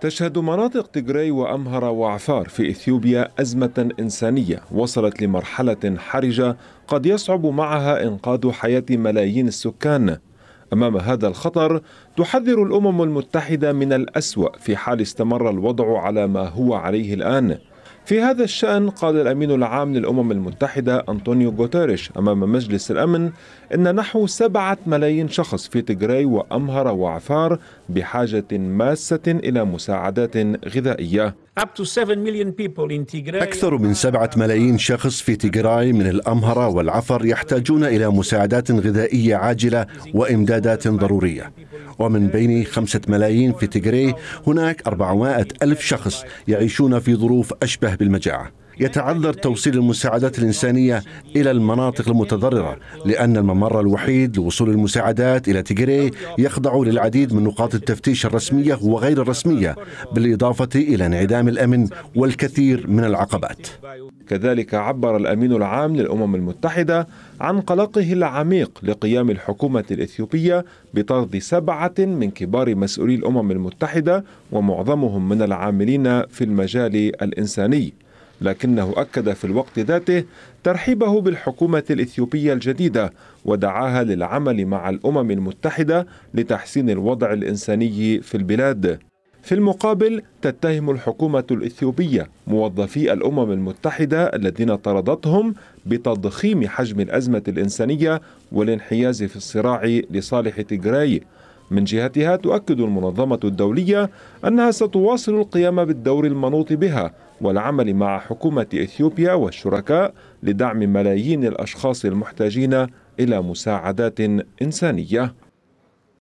تشهد مناطق تجري وأمهر وعفار في إثيوبيا أزمة إنسانية وصلت لمرحلة حرجة قد يصعب معها إنقاذ حياة ملايين السكان أمام هذا الخطر تحذر الأمم المتحدة من الأسوأ في حال استمر الوضع على ما هو عليه الآن في هذا الشأن قال الأمين العام للأمم المتحدة أنطونيو غوتيريش أمام مجلس الأمن إن نحو سبعة ملايين شخص في تجراي وأمهر وعفار بحاجة ماسة إلى مساعدات غذائية أكثر من سبعة ملايين شخص في تيغراي من الأمهرة والعفر يحتاجون إلى مساعدات غذائية عاجلة وإمدادات ضرورية ومن بين خمسة ملايين في تيغراي هناك أربعمائة ألف شخص يعيشون في ظروف أشبه بالمجاعة يتعذر توصيل المساعدات الإنسانية إلى المناطق المتضررة لأن الممر الوحيد لوصول المساعدات إلى تيغري يخضع للعديد من نقاط التفتيش الرسمية وغير الرسمية بالإضافة إلى انعدام الأمن والكثير من العقبات كذلك عبر الأمين العام للأمم المتحدة عن قلقه العميق لقيام الحكومة الإثيوبية بطرد سبعة من كبار مسؤولي الأمم المتحدة ومعظمهم من العاملين في المجال الإنساني لكنه أكد في الوقت ذاته ترحيبه بالحكومة الإثيوبية الجديدة ودعاها للعمل مع الأمم المتحدة لتحسين الوضع الإنساني في البلاد في المقابل تتهم الحكومة الإثيوبية موظفي الأمم المتحدة الذين طردتهم بتضخيم حجم الأزمة الإنسانية والانحياز في الصراع لصالح تجراي من جهتها تؤكد المنظمة الدولية أنها ستواصل القيام بالدور المنوط بها والعمل مع حكومة إثيوبيا والشركاء لدعم ملايين الأشخاص المحتاجين إلى مساعدات إنسانية